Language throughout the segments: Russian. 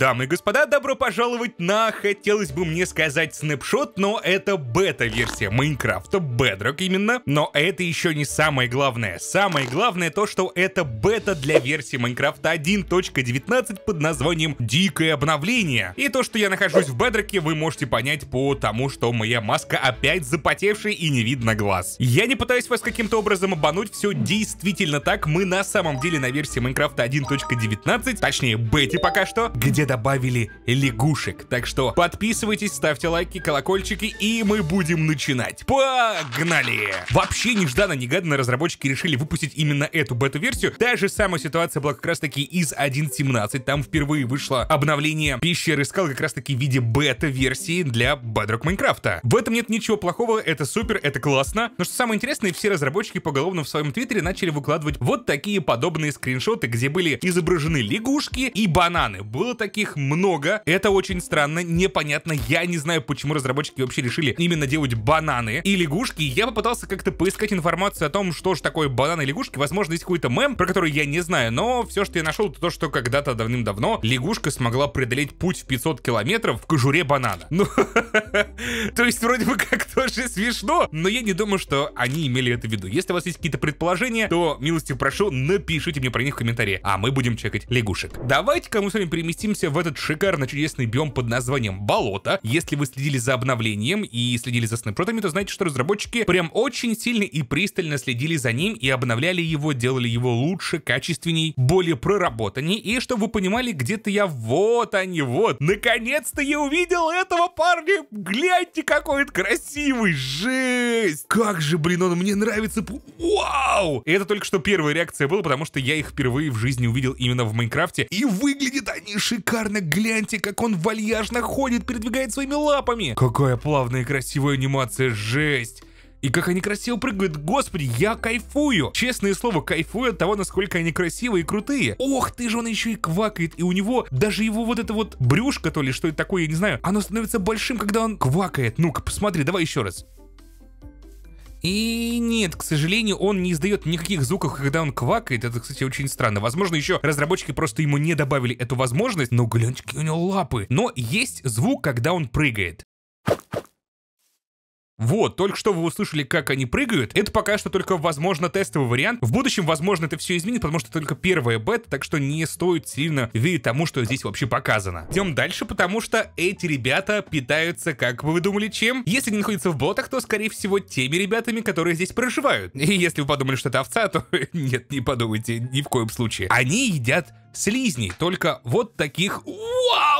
Дамы и господа, добро пожаловать на, хотелось бы мне сказать, снэпшот, но это бета-версия Майнкрафта, Bedrock именно. Но это еще не самое главное. Самое главное то, что это бета для версии Майнкрафта 1.19 под названием «Дикое обновление». И то, что я нахожусь в Bedrock, вы можете понять по тому, что моя маска опять запотевшая и не видно глаз. Я не пытаюсь вас каким-то образом обмануть, все действительно так. Мы на самом деле на версии Майнкрафта 1.19, точнее бете пока что, где добавили лягушек. Так что подписывайтесь, ставьте лайки, колокольчики, и мы будем начинать. Погнали! Вообще нежданно-негаданно разработчики решили выпустить именно эту бета-версию. Та же самая ситуация была как раз-таки из 1.17. Там впервые вышло обновление пещеры скал как раз-таки в виде бета-версии для Bedrock Майнкрафта. В этом нет ничего плохого, это супер, это классно. Но что самое интересное, все разработчики поголовно в своем твиттере начали выкладывать вот такие подобные скриншоты, где были изображены лягушки и бананы. Было такие таких много. Это очень странно, непонятно. Я не знаю, почему разработчики вообще решили именно делать бананы и лягушки. Я попытался как-то поискать информацию о том, что же такое бананы и лягушки. Возможно, есть какой-то мем, про который я не знаю, но все, что я нашел, это то, что когда-то давным-давно лягушка смогла преодолеть путь в 500 километров в кожуре банана. Ну, то есть вроде бы как тоже смешно, но я не думаю, что они имели это в виду. Если у вас есть какие-то предположения, то милости прошу, напишите мне про них в комментарии, а мы будем чекать лягушек. Давайте-ка мы с вами переместимся в этот шикарно чудесный биом под названием Болото. Если вы следили за обновлением и следили за снайпротами, то знаете, что разработчики прям очень сильно и пристально следили за ним и обновляли его, делали его лучше, качественней, более проработанней. И чтобы вы понимали, где-то я вот они, вот. Наконец-то я увидел этого парня. Гляньте, какой он красивый. Жесть. Как же, блин, он мне нравится. Вау. И это только что первая реакция была, потому что я их впервые в жизни увидел именно в Майнкрафте. И выглядят они шикарно шикарно, гляньте, как он вальяжно ходит, передвигает своими лапами. Какая плавная и красивая анимация, жесть. И как они красиво прыгают, господи, я кайфую. Честное слово, кайфую от того, насколько они красивые и крутые. Ох ты же, он еще и квакает, и у него даже его вот это вот брюшко то ли, что это такое, я не знаю, оно становится большим, когда он квакает. Ну-ка, посмотри, давай еще раз. И нет, к сожалению, он не издает никаких звуков, когда он квакает. Это, кстати, очень странно. Возможно, еще разработчики просто ему не добавили эту возможность, но гляньте, у него лапы. Но есть звук, когда он прыгает. Вот, только что вы услышали, как они прыгают. Это пока что только, возможно, тестовый вариант. В будущем, возможно, это все изменит, потому что только первая бета, так что не стоит сильно видеть тому, что здесь вообще показано. Идем дальше, потому что эти ребята питаются, как бы вы думали, чем? Если они находятся в ботах, то, скорее всего, теми ребятами, которые здесь проживают. И если вы подумали, что это овца, то нет, не подумайте, ни в коем случае. Они едят слизней, только вот таких...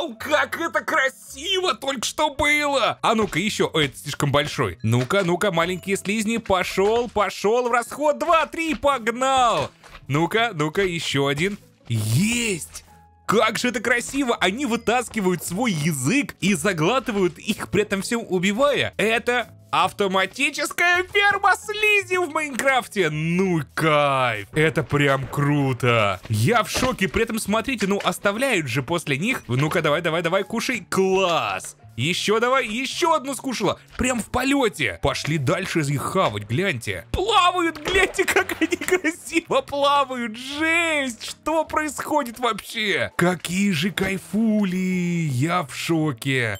Вау, как это красиво только что было! А ну-ка еще, Ой, это слишком большой. Ну-ка, ну-ка, маленькие слизни, пошел, пошел в расход, два, три, погнал! Ну-ка, ну-ка, еще один. Есть! Как же это красиво! Они вытаскивают свой язык и заглатывают их, при этом всем убивая. Это Автоматическая ферма слизи в Майнкрафте. Ну кайф. Это прям круто. Я в шоке. При этом смотрите, ну оставляют же после них. Ну-ка, давай, давай, давай, кушай. Класс. Еще давай, еще одну скушала. Прям в полете. Пошли дальше их хавать, гляньте. Плавают, гляньте, как они красиво плавают. Жесть, что происходит вообще? Какие же кайфули, я в шоке.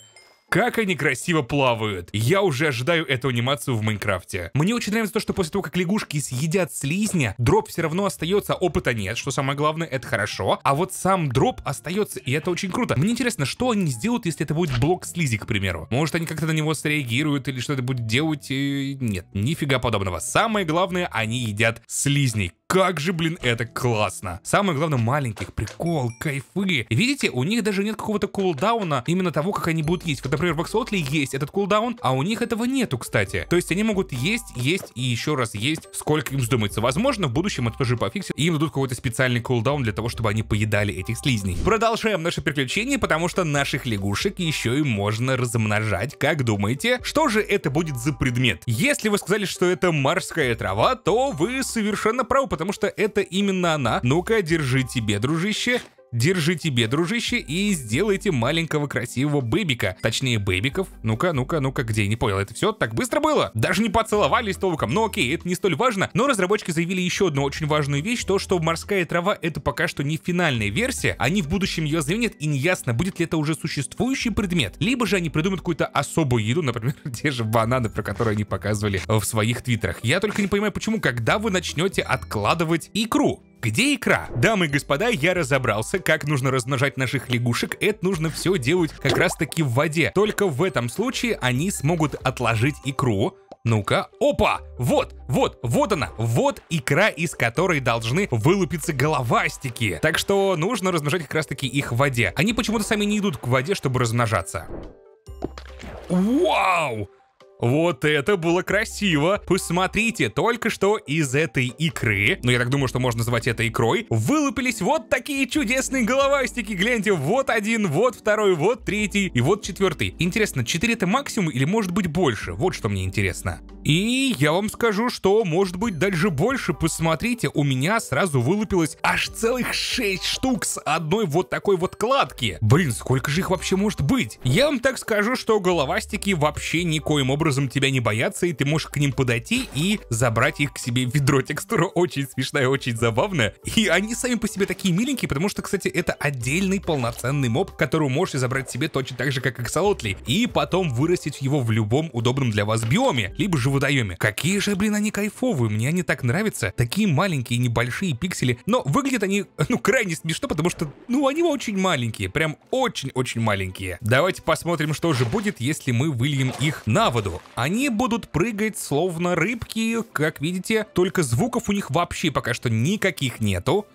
Как они красиво плавают. Я уже ожидаю эту анимацию в Майнкрафте. Мне очень нравится то, что после того, как лягушки съедят слизня, дроп все равно остается, а опыта нет, что самое главное, это хорошо. А вот сам дроп остается, и это очень круто. Мне интересно, что они сделают, если это будет блок слизи, к примеру. Может, они как-то на него среагируют или что-то будет делать? И... Нет, нифига подобного. Самое главное, они едят слизней как же, блин, это классно. Самое главное, маленьких, прикол, кайфы. видите, у них даже нет какого-то кулдауна именно того, как они будут есть. Вот, например, в Axolotl есть этот кулдаун, а у них этого нету, кстати. То есть они могут есть, есть и еще раз есть, сколько им вздумается. Возможно, в будущем это тоже пофиксит, и им дадут какой-то специальный кулдаун для того, чтобы они поедали этих слизней. Продолжаем наше приключение, потому что наших лягушек еще и можно размножать. Как думаете, что же это будет за предмет? Если вы сказали, что это морская трава, то вы совершенно правы, потому что это именно она. Ну-ка, держи тебе, дружище. Держи тебе, дружище, и сделайте маленького красивого бэбика. Точнее, бэбиков. Ну-ка, ну-ка, ну-ка, где? Не понял, это все так быстро было? Даже не поцеловались толком. Ну окей, это не столь важно. Но разработчики заявили еще одну очень важную вещь, то, что морская трава это пока что не финальная версия. Они в будущем ее заменят, и неясно, будет ли это уже существующий предмет. Либо же они придумают какую-то особую еду, например, те же бананы, про которые они показывали в своих твиттерах. Я только не понимаю, почему, когда вы начнете откладывать икру. Где икра? Дамы и господа, я разобрался, как нужно размножать наших лягушек. Это нужно все делать как раз таки в воде. Только в этом случае они смогут отложить икру, ну-ка, опа! Вот, вот, вот она, вот икра, из которой должны вылупиться головастики. Так что нужно размножать как раз таки их в воде. Они почему-то сами не идут к воде, чтобы размножаться. Вау! Вот это было красиво! Посмотрите, только что из этой икры, ну я так думаю, что можно назвать это икрой, вылупились вот такие чудесные головастики. Гляньте, вот один, вот второй, вот третий и вот четвертый. Интересно, 4 это максимум или может быть больше? Вот что мне интересно. И я вам скажу, что может быть даже больше. Посмотрите, у меня сразу вылупилось аж целых 6 штук с одной вот такой вот кладки. Блин, сколько же их вообще может быть? Я вам так скажу, что головастики вообще никоим образом образом тебя не боятся, и ты можешь к ним подойти и забрать их к себе в ведро. Текстура очень смешная, очень забавная. И они сами по себе такие миленькие, потому что, кстати, это отдельный полноценный моб, которого можешь забрать себе точно так же, как Аксолотли, и потом вырастить его в любом удобном для вас биоме, либо же водоеме. Какие же, блин, они кайфовые, мне они так нравятся. Такие маленькие, небольшие пиксели, но выглядят они, ну, крайне смешно, потому что, ну, они очень маленькие, прям очень-очень маленькие. Давайте посмотрим, что же будет, если мы выльем их на воду. Они будут прыгать словно рыбки, как видите, только звуков у них вообще пока что никаких нету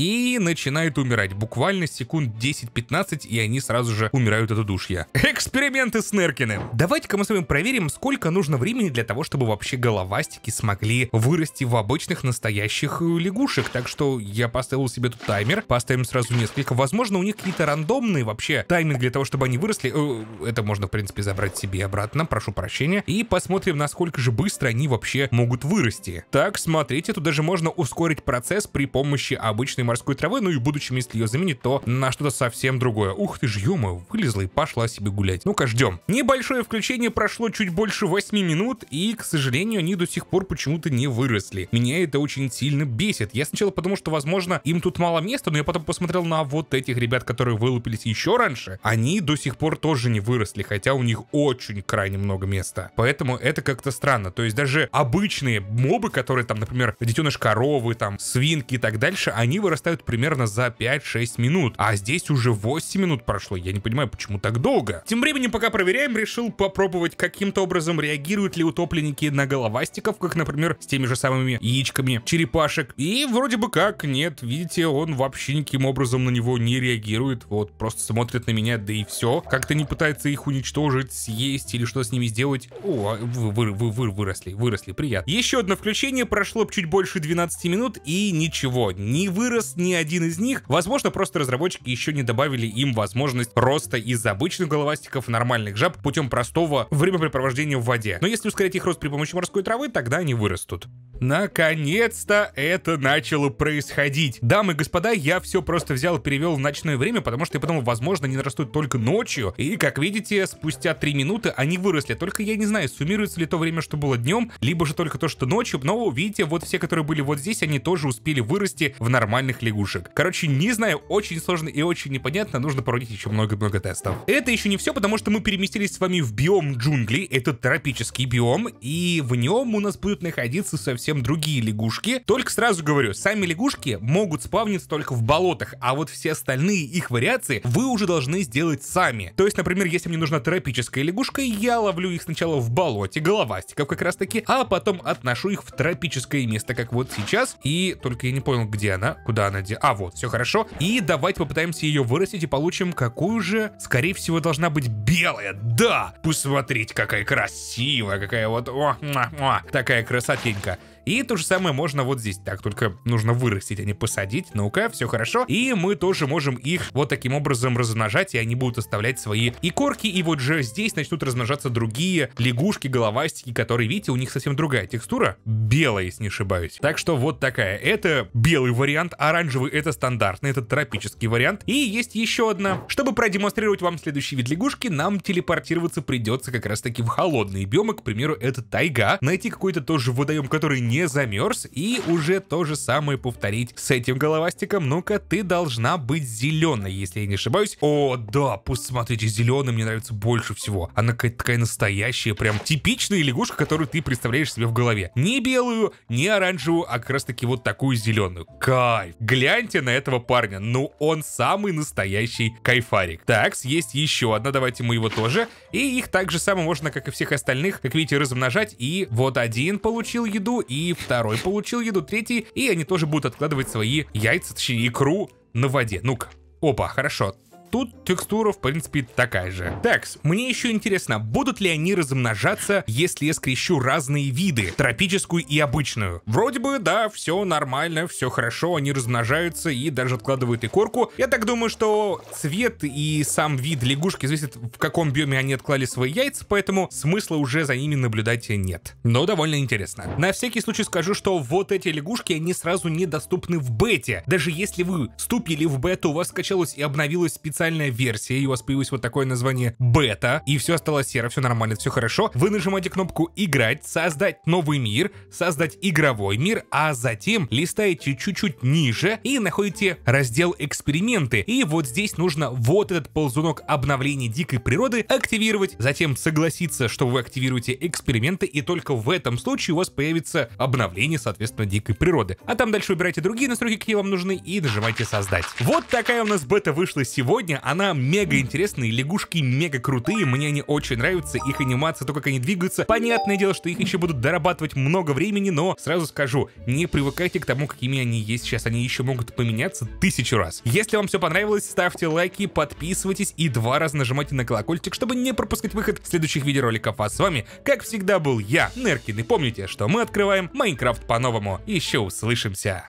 и начинают умирать. Буквально секунд 10-15, и они сразу же умирают от удушья. Эксперименты с Неркиным. Давайте-ка мы с вами проверим, сколько нужно времени для того, чтобы вообще головастики смогли вырасти в обычных настоящих э, лягушек. Так что я поставил себе тут таймер, поставим сразу несколько. Возможно, у них какие-то рандомные вообще тайминг для того, чтобы они выросли. Э, это можно, в принципе, забрать себе обратно, прошу прощения. И посмотрим, насколько же быстро они вообще могут вырасти. Так, смотрите, тут даже можно ускорить процесс при помощи обычной морской травы, ну и в будущем, если ее заменить, то на что-то совсем другое. Ух ты ж, ё вылезла и пошла себе гулять. Ну-ка, ждем. Небольшое включение прошло чуть больше 8 минут, и, к сожалению, они до сих пор почему-то не выросли. Меня это очень сильно бесит. Я сначала потому что, возможно, им тут мало места, но я потом посмотрел на вот этих ребят, которые вылупились еще раньше. Они до сих пор тоже не выросли, хотя у них очень крайне много места. Поэтому это как-то странно. То есть даже обычные мобы, которые там, например, детеныш коровы, там, свинки и так дальше, они вырастают вырастают примерно за 5-6 минут. А здесь уже 8 минут прошло. Я не понимаю, почему так долго. Тем временем, пока проверяем, решил попробовать каким-то образом реагируют ли утопленники на головастиков, как, например, с теми же самыми яичками черепашек. И вроде бы как, нет, видите, он вообще никаким образом на него не реагирует. Вот, просто смотрит на меня, да и все. Как-то не пытается их уничтожить, съесть или что с ними сделать. О, а вы, вы, вы, вы выросли, выросли, приятно. Еще одно включение прошло чуть больше 12 минут и ничего, не выросли вырос ни один из них. Возможно, просто разработчики еще не добавили им возможность роста из обычных головастиков нормальных жаб путем простого времяпрепровождения в воде. Но если ускорять их рост при помощи морской травы, тогда они вырастут. Наконец-то это начало происходить. Дамы и господа, я все просто взял и перевел в ночное время, потому что я подумал, возможно, они нарастут только ночью. И, как видите, спустя 3 минуты они выросли. Только я не знаю, суммируется ли то время, что было днем, либо же только то, что ночью. Но, видите, вот все, которые были вот здесь, они тоже успели вырасти в нормальное отдельных лягушек. Короче, не знаю, очень сложно и очень непонятно, нужно проводить еще много-много тестов. Это еще не все, потому что мы переместились с вами в биом джунглей, это тропический биом, и в нем у нас будут находиться совсем другие лягушки. Только сразу говорю, сами лягушки могут спавниться только в болотах, а вот все остальные их вариации вы уже должны сделать сами. То есть, например, если мне нужна тропическая лягушка, я ловлю их сначала в болоте, головастиков как раз таки, а потом отношу их в тропическое место, как вот сейчас. И только я не понял, где она, куда Куда А, вот, все хорошо. И давайте попытаемся ее вырастить и получим какую же, скорее всего, должна быть белая. Да! Посмотрите, какая красивая, какая вот... О, о, о, такая красотенька. И то же самое можно вот здесь. Так, только нужно вырастить, а не посадить. Ну-ка, все хорошо. И мы тоже можем их вот таким образом размножать, и они будут оставлять свои икорки. И вот же здесь начнут размножаться другие лягушки, головастики, которые, видите, у них совсем другая текстура. Белая, если не ошибаюсь. Так что вот такая. Это белый вариант, оранжевый это стандартный, это тропический вариант. И есть еще одна. Чтобы продемонстрировать вам следующий вид лягушки, нам телепортироваться придется как раз таки в холодные биомы. К примеру, это тайга. Найти какой-то тоже водоем, который не замерз. И уже то же самое повторить с этим головастиком. Ну-ка, ты должна быть зеленой, если я не ошибаюсь. О, да, посмотрите смотрите, зеленый мне нравится больше всего. Она какая-то такая настоящая, прям типичная лягушка, которую ты представляешь себе в голове. Не белую, не оранжевую, а как раз таки вот такую зеленую. Кайф. Гляньте на этого парня. Ну, он самый настоящий кайфарик. Так, есть еще одна, давайте мы его тоже. И их так же самое можно, как и всех остальных, как видите, размножать. И вот один получил еду, и второй получил еду, третий, и они тоже будут откладывать свои яйца, точнее икру на воде. Ну-ка, опа, хорошо, тут текстура, в принципе, такая же. Такс, мне еще интересно, будут ли они размножаться, если я скрещу разные виды, тропическую и обычную? Вроде бы, да, все нормально, все хорошо, они размножаются и даже откладывают икорку. Я так думаю, что цвет и сам вид лягушки зависит, в каком биоме они отклали свои яйца, поэтому смысла уже за ними наблюдать нет. Но довольно интересно. На всякий случай скажу, что вот эти лягушки, они сразу недоступны в бете. Даже если вы вступили в бету, у вас скачалось и обновилось специальность официальная версия, и у вас появилось вот такое название бета, и все стало серо, все нормально, все хорошо, вы нажимаете кнопку «Играть», «Создать новый мир», «Создать игровой мир», а затем листаете чуть-чуть ниже и находите раздел «Эксперименты». И вот здесь нужно вот этот ползунок обновления дикой природы активировать, затем согласиться, что вы активируете эксперименты, и только в этом случае у вас появится обновление, соответственно, дикой природы. А там дальше выбирайте другие настройки, какие вам нужны, и нажимайте «Создать». Вот такая у нас бета вышла сегодня сегодня. Она мега интересная, лягушки мега крутые, мне они очень нравятся, их анимация, то, как они двигаются. Понятное дело, что их еще будут дорабатывать много времени, но сразу скажу, не привыкайте к тому, какими они есть сейчас, они еще могут поменяться тысячу раз. Если вам все понравилось, ставьте лайки, подписывайтесь и два раза нажимайте на колокольчик, чтобы не пропускать выход следующих видеороликов. А с вами, как всегда, был я, Неркин, и помните, что мы открываем Майнкрафт по-новому. Еще услышимся!